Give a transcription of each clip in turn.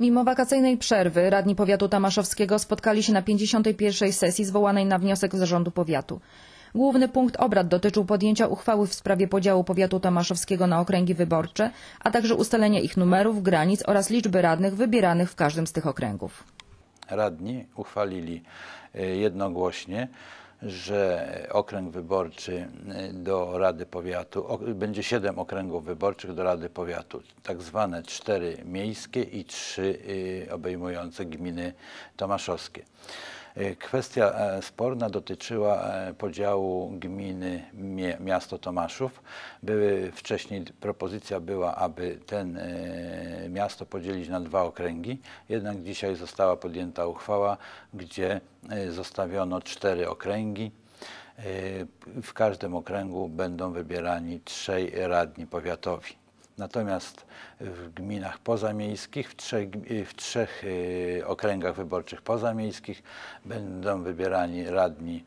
Mimo wakacyjnej przerwy radni powiatu tamaszowskiego spotkali się na 51. sesji zwołanej na wniosek zarządu powiatu. Główny punkt obrad dotyczył podjęcia uchwały w sprawie podziału powiatu tamaszowskiego na okręgi wyborcze, a także ustalenia ich numerów, granic oraz liczby radnych wybieranych w każdym z tych okręgów. Radni uchwalili e, jednogłośnie że okręg wyborczy y, do Rady Powiatu, będzie siedem okręgów wyborczych do Rady Powiatu, tak zwane cztery miejskie i trzy y, obejmujące gminy tomaszowskie. E, kwestia e, sporna dotyczyła e, podziału gminy miasto Tomaszów. Były, wcześniej propozycja była, aby ten miasto podzielić na dwa okręgi, jednak dzisiaj została podjęta uchwała, gdzie zostawiono cztery okręgi. W każdym okręgu będą wybierani trzej radni powiatowi. Natomiast w gminach pozamiejskich, w trzech, w trzech y, okręgach wyborczych pozamiejskich będą wybierani radni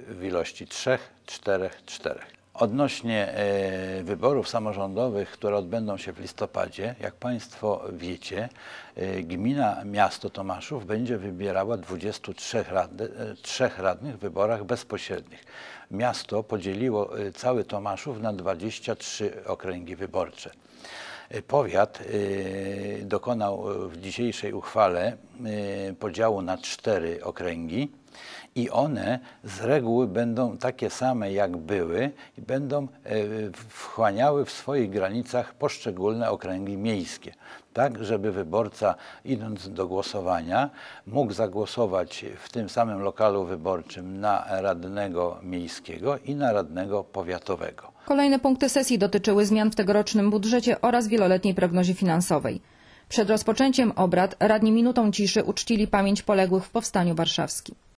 y, w ilości trzech, czterech, czterech. Odnośnie e, wyborów samorządowych, które odbędą się w listopadzie, jak Państwo wiecie, e, gmina miasto Tomaszów będzie wybierała 23 radnych, e, trzech radnych w wyborach bezpośrednich. Miasto podzieliło cały Tomaszów na 23 okręgi wyborcze. Powiat dokonał w dzisiejszej uchwale podziału na cztery okręgi i one z reguły będą takie same, jak były, i będą e, wchłaniały w swoich granicach poszczególne okręgi miejskie tak żeby wyborca idąc do głosowania mógł zagłosować w tym samym lokalu wyborczym na radnego miejskiego i na radnego powiatowego. Kolejne punkty sesji dotyczyły zmian w tegorocznym budżecie oraz wieloletniej prognozie finansowej. Przed rozpoczęciem obrad radni minutą ciszy uczcili pamięć poległych w Powstaniu Warszawskim.